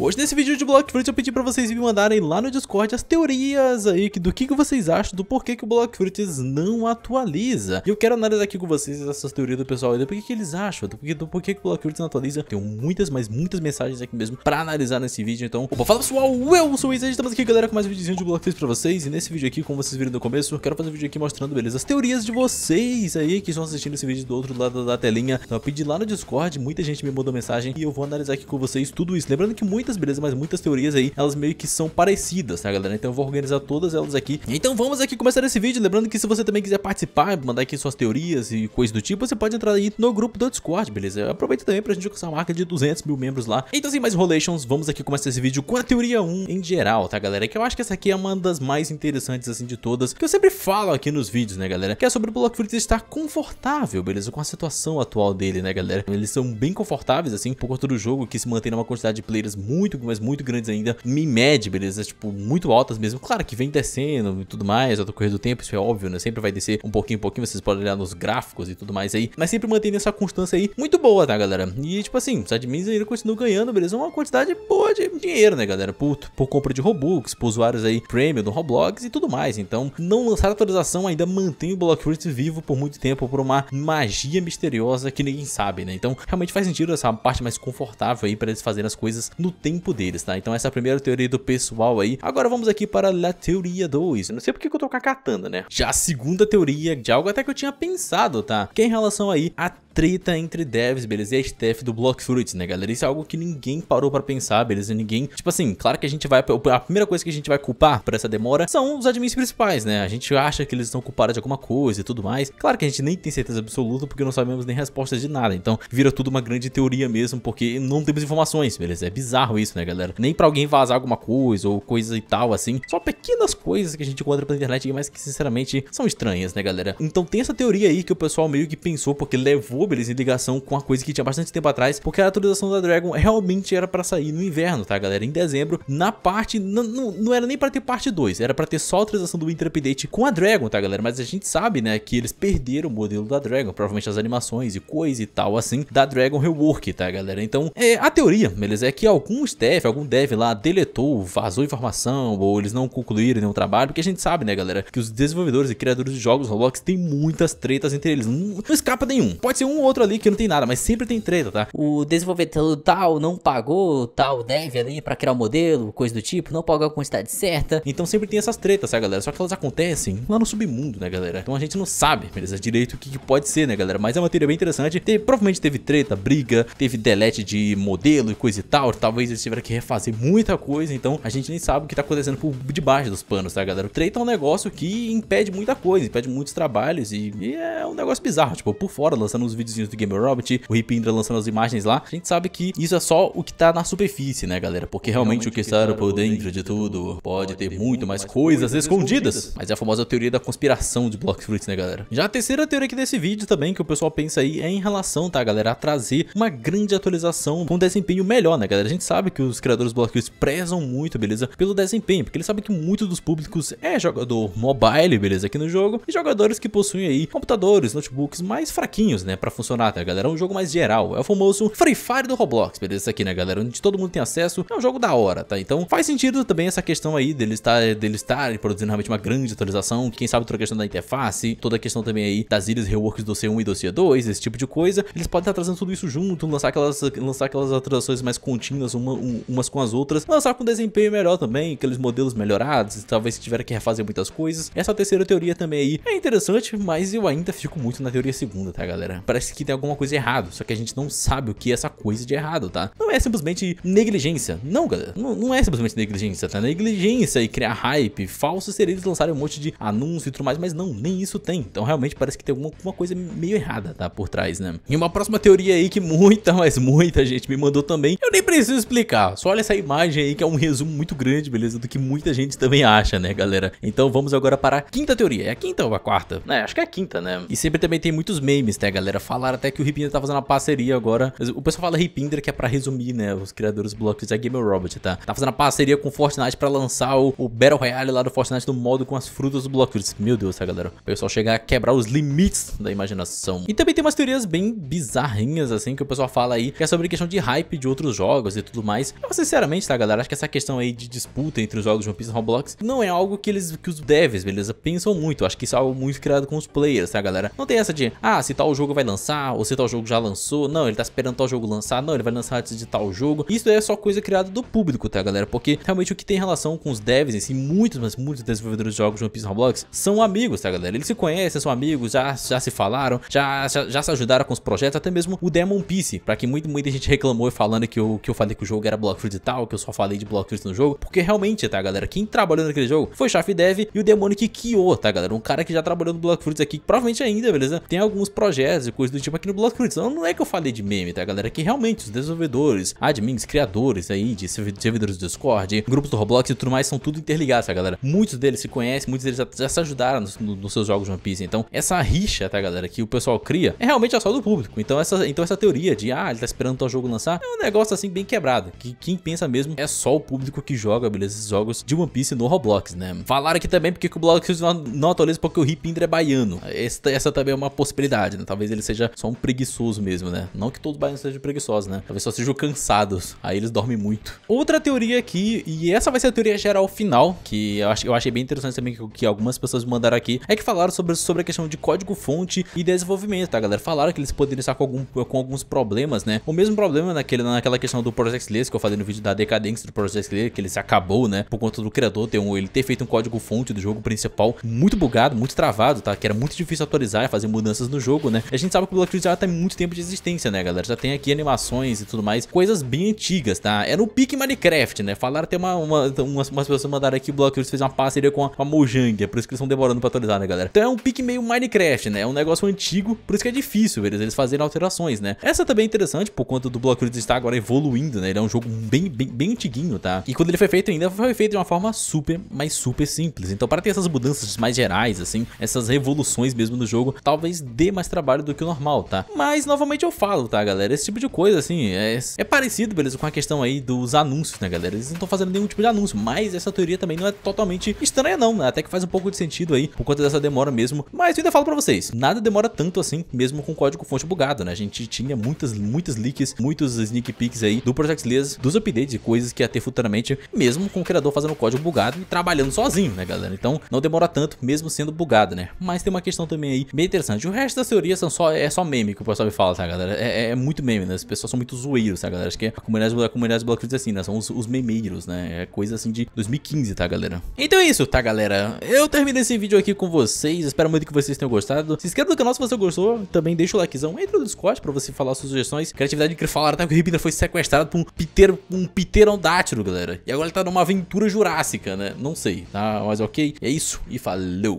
Hoje nesse vídeo de Block eu pedi para vocês me mandarem lá no Discord as teorias aí do que, que vocês acham do porquê que o Block não atualiza. E eu quero analisar aqui com vocês essas teorias do pessoal e do porquê que eles acham, do porquê, do porquê que o Block não atualiza. Tenho muitas, mas muitas mensagens aqui mesmo para analisar nesse vídeo, então... Opa, fala pessoal, eu sou o Izzy, estamos aqui galera com mais um videozinho de Block pra para vocês. E nesse vídeo aqui, como vocês viram no começo, eu quero fazer um vídeo aqui mostrando, beleza, as teorias de vocês aí que estão assistindo esse vídeo do outro lado da telinha. Então eu pedi lá no Discord, muita gente me mandou mensagem e eu vou analisar aqui com vocês tudo isso. Lembrando que muita muitas, beleza? Mas muitas teorias aí, elas meio que são parecidas, tá, galera? Então eu vou organizar todas elas aqui. Então vamos aqui começar esse vídeo. Lembrando que se você também quiser participar, mandar aqui suas teorias e coisas do tipo, você pode entrar aí no grupo do Discord, beleza? Aproveita também pra gente alcançar a marca de 200 mil membros lá. Então sem mais relations vamos aqui começar esse vídeo com a teoria 1 em geral, tá, galera? Que eu acho que essa aqui é uma das mais interessantes, assim, de todas, que eu sempre falo aqui nos vídeos, né, galera? Que é sobre o Block estar confortável, beleza? Com a situação atual dele, né, galera? Eles são bem confortáveis, assim, por conta do jogo, que se mantém numa quantidade de players muito muito, mas muito grandes ainda, em média, beleza? Tipo, muito altas mesmo. Claro que vem descendo e tudo mais, ao decorrer do tempo, isso é óbvio, né? Sempre vai descer um pouquinho, um pouquinho, vocês podem olhar nos gráficos e tudo mais aí, mas sempre mantendo essa constância aí muito boa, tá, galera? E, tipo assim, os admins ainda continuam ganhando, beleza? Uma quantidade boa de dinheiro, né, galera? Por, por compra de Robux, por usuários aí premium no Roblox e tudo mais. Então, não lançar atualização ainda mantém o Block vivo por muito tempo por uma magia misteriosa que ninguém sabe, né? Então, realmente faz sentido essa parte mais confortável aí para eles fazerem as coisas no tempo tempo deles, tá? Então essa é a primeira teoria do pessoal aí. Agora vamos aqui para a teoria 2. Eu não sei porque que eu tô com a katana, né? Já a segunda teoria de algo até que eu tinha pensado, tá? Que é em relação aí a treta entre devs, beleza? E a staff do Block Fruits, né, galera? Isso é algo que ninguém parou pra pensar, beleza? Ninguém. Tipo assim, claro que a gente vai. A primeira coisa que a gente vai culpar por essa demora são os admins principais, né? A gente acha que eles estão culpados de alguma coisa e tudo mais. Claro que a gente nem tem certeza absoluta porque não sabemos nem respostas de nada. Então vira tudo uma grande teoria mesmo, porque não temos informações, beleza? É bizarro isso, né, galera? Nem pra alguém vazar alguma coisa ou coisa e tal, assim. Só pequenas coisas que a gente encontra pela internet, mas que sinceramente são estranhas, né, galera? Então tem essa teoria aí que o pessoal meio que pensou, porque levou Mobiles em ligação com a coisa que tinha bastante tempo atrás, porque a atualização da Dragon realmente era para sair no inverno, tá galera? Em dezembro, na parte, não, não era nem para ter parte 2, era para ter só a atualização do Winter Update com a Dragon, tá galera? Mas a gente sabe, né, que eles perderam o modelo da Dragon, provavelmente as animações e coisa e tal assim, da Dragon Rework, tá galera? Então, é, a teoria, beleza, é que algum staff, algum dev lá deletou, vazou informação, ou eles não concluíram nenhum trabalho, porque a gente sabe, né galera, que os desenvolvedores e criadores de jogos Roblox tem muitas tretas entre eles, não, não escapa nenhum. Pode ser um um outro ali que não tem nada, mas sempre tem treta, tá? O desenvolvedor tal não pagou tal dev ali pra criar o um modelo, coisa do tipo, não pagou a quantidade certa. Então sempre tem essas tretas, tá, galera? Só que elas acontecem lá no submundo, né, galera? Então a gente não sabe, beleza, é direito o que, que pode ser, né, galera? Mas é uma teoria bem interessante. Teve, provavelmente teve treta, briga, teve delete de modelo e coisa e tal. Talvez eles tiveram que refazer muita coisa, então a gente nem sabe o que tá acontecendo por debaixo dos panos, tá, galera? Treta é um negócio que impede muita coisa, impede muitos trabalhos e, e é um negócio bizarro, tipo, por fora, lançando uns videozinhos do Gamer Robot, o Ripindra lançando as imagens lá, a gente sabe que isso é só o que tá na superfície, né, galera? Porque realmente, realmente o que está tá por dentro de tudo pode ter muito mais coisas escondidas. Mas é a famosa teoria da conspiração de Blockfruits, né, galera? Já a terceira teoria aqui desse vídeo também, que o pessoal pensa aí, é em relação, tá, galera, a trazer uma grande atualização com desempenho melhor, né, galera? A gente sabe que os criadores Blockfruits prezam muito, beleza, pelo desempenho, porque eles sabem que muito dos públicos é jogador mobile, beleza, aqui no jogo, e jogadores que possuem aí computadores, notebooks mais fraquinhos, né, pra pra funcionar, tá, galera? É um jogo mais geral. É o famoso Free Fire do Roblox, beleza? Isso aqui, né, galera? Onde todo mundo tem acesso. É um jogo da hora, tá? Então faz sentido também essa questão aí deles estar, dele estar produzindo realmente uma grande atualização. Quem sabe toda a questão da interface, toda a questão também aí das ilhas reworks do C1 e do C2, esse tipo de coisa. Eles podem estar trazendo tudo isso junto, lançar aquelas, lançar aquelas atualizações mais contínuas uma, um, umas com as outras, lançar com desempenho melhor também, aqueles modelos melhorados, talvez se tiver que refazer muitas coisas. Essa terceira teoria também aí é interessante, mas eu ainda fico muito na teoria segunda, tá, galera? Parece parece que tem alguma coisa errada, só que a gente não sabe o que é essa coisa de errado, tá? Não é simplesmente negligência, não, galera, não, não é simplesmente negligência, tá? Negligência e criar hype, falso seria eles lançarem um monte de anúncio e tudo mais, mas não, nem isso tem. Então realmente parece que tem alguma, alguma coisa meio errada, tá? Por trás, né? E uma próxima teoria aí que muita, mas muita gente me mandou também, eu nem preciso explicar, só olha essa imagem aí que é um resumo muito grande, beleza? Do que muita gente também acha, né, galera? Então vamos agora para a quinta teoria, é a quinta ou a quarta? É, acho que é a quinta, né? E sempre também tem muitos memes, tá, galera? Falaram até que o Ripinder tá fazendo uma parceria agora. O pessoal fala Ripinder que é pra resumir, né? Os criadores do Blockchain, da é Game Robot, tá? Tá fazendo uma parceria com o Fortnite pra lançar o, o, Battle Royale lá do Fortnite no modo com as frutas do Blockchain. Meu Deus, tá, galera? O pessoal chegar a quebrar os limites da imaginação. E também tem umas teorias bem bizarrinhas, assim, que o pessoal fala aí, que é sobre questão de hype de outros jogos e tudo mais. Mas sinceramente, tá, galera? Acho que essa questão aí de disputa entre os jogos de One Piece e Roblox não é algo que eles, que os devs, beleza? Pensam muito. acho que isso é algo muito criado com os players, tá, galera? Não tem essa de, ah, se tal jogo vai lançar lançar, ou se tal jogo já lançou, não, ele tá esperando tal jogo lançar, não, ele vai lançar antes de tal jogo. Isso daí é só coisa criada do público, tá, galera? Porque realmente o que tem relação com os devs em si, muitos, mas muitos desenvolvedores de jogos de One Piece Roblox são amigos, tá, galera? Eles se conhecem, são amigos, já, já se falaram, já, já, já se ajudaram com os projetos, até mesmo o Demon Piece, pra que muito, muita gente reclamou falando que eu, que eu falei que o jogo era Blockfruit e tal, que eu só falei de Blockfruit no jogo, porque realmente, tá, galera? Quem trabalhou naquele jogo foi Chaf Dev e o Demônio que Kyo, tá, galera? Um cara que já trabalhou no Blockfruit aqui, provavelmente ainda, beleza? Tem alguns projetos e coisas coisa do tipo aqui no Block Currents. Não, é que eu falei de meme, tá, galera? É que realmente os desenvolvedores, admins, criadores aí de servidores do Discord, grupos do Roblox e tudo mais são tudo interligados, tá, galera? Muitos deles se conhecem, muitos deles já se ajudaram nos, nos seus jogos de One Piece. Então, essa rixa, tá, galera, que o pessoal cria é realmente a só do público. Então, essa, então essa teoria de, ah, ele tá esperando o jogo lançar, é um negócio assim bem quebrado. Que quem pensa mesmo é só o público que joga, beleza? Esses jogos de One Piece no Roblox, né? Falaram aqui também porque que o Roblox não, atualiza porque o Ripindra é baiano. Essa, essa também é uma possibilidade, né? Talvez ele seja seja só um preguiçoso mesmo, né? Não que todos os baianos sejam preguiçosos, né? Talvez só sejam cansados. Aí eles dormem muito. Outra teoria aqui, e essa vai ser a teoria geral final, que eu, eu achei bem interessante também que, que algumas pessoas me mandaram aqui, é que falaram sobre, sobre a questão de código-fonte e desenvolvimento, tá, galera? Falaram que eles poderiam estar com, algum, com alguns problemas, né? O mesmo problema naquele, naquela questão do Project Slayer que eu falei no vídeo da decadência do Project Slayer, que ele se acabou, né? Por conta do criador ter um, ele ter feito um código-fonte do jogo principal muito bugado, muito travado, tá? Que era muito difícil atualizar e fazer mudanças no jogo, né? E a gente sabe que o Black Cruz já tá tem muito tempo de existência, né, galera? Já tem aqui animações e tudo mais, coisas bem antigas, tá? Era é o pique Minecraft, né? Falaram até uma, uma, umas, umas pessoas mandaram aqui, o Black Cruz fez uma parceria com a, com a Mojang, é por isso que eles estão demorando pra atualizar, né, galera? Então é um pique meio Minecraft, né? É um negócio antigo, por isso que é difícil eles, eles fazerem alterações, né? Essa também é interessante por conta do Black Cruz estar agora evoluindo, né? Ele é um jogo bem, bem, bem antiguinho, tá? E quando ele foi feito ainda, foi feito de uma forma super, mas super simples. Então para ter essas mudanças mais gerais, assim, essas revoluções mesmo no jogo, talvez dê mais trabalho do que o normal, tá? Mas, novamente, eu falo, tá, galera? Esse tipo de coisa, assim, é, é parecido, beleza, com a questão aí dos anúncios, né, galera? Eles não estão fazendo nenhum tipo de anúncio, mas essa teoria também não é totalmente estranha, não, né? Até que faz um pouco de sentido aí, por conta dessa demora mesmo. Mas eu ainda falo pra vocês, nada demora tanto assim, mesmo com código-fonte bugado, né? A gente tinha muitas, muitas leaks, muitos sneak peeks aí do Project Lias, dos updates e coisas que ia ter futuramente, mesmo com o criador fazendo código bugado e trabalhando sozinho, né, galera? Então, não demora tanto, mesmo sendo bugado, né? Mas tem uma questão também aí bem interessante. O resto das teorias são só é só meme que o pessoal me fala, tá, galera? É, é, é muito meme, né? As pessoas são muito zoeiros, tá, galera? Acho que a comunidade, a comunidade Black é assim, né? São os, os memeiros, né? É coisa assim de 2015, tá, galera? Então é isso, tá, galera? Eu terminei esse vídeo aqui com vocês. Espero muito que vocês tenham gostado. Se inscreva no canal se você gostou. Também deixa o likezão. Entra no Discord pra você falar suas sugestões. Criatividade que falaram até que o Ribner foi sequestrado por um piteiro, um piteirão galera. E agora ele tá numa aventura jurássica, né? Não sei, tá? Mas ok. É isso e falou!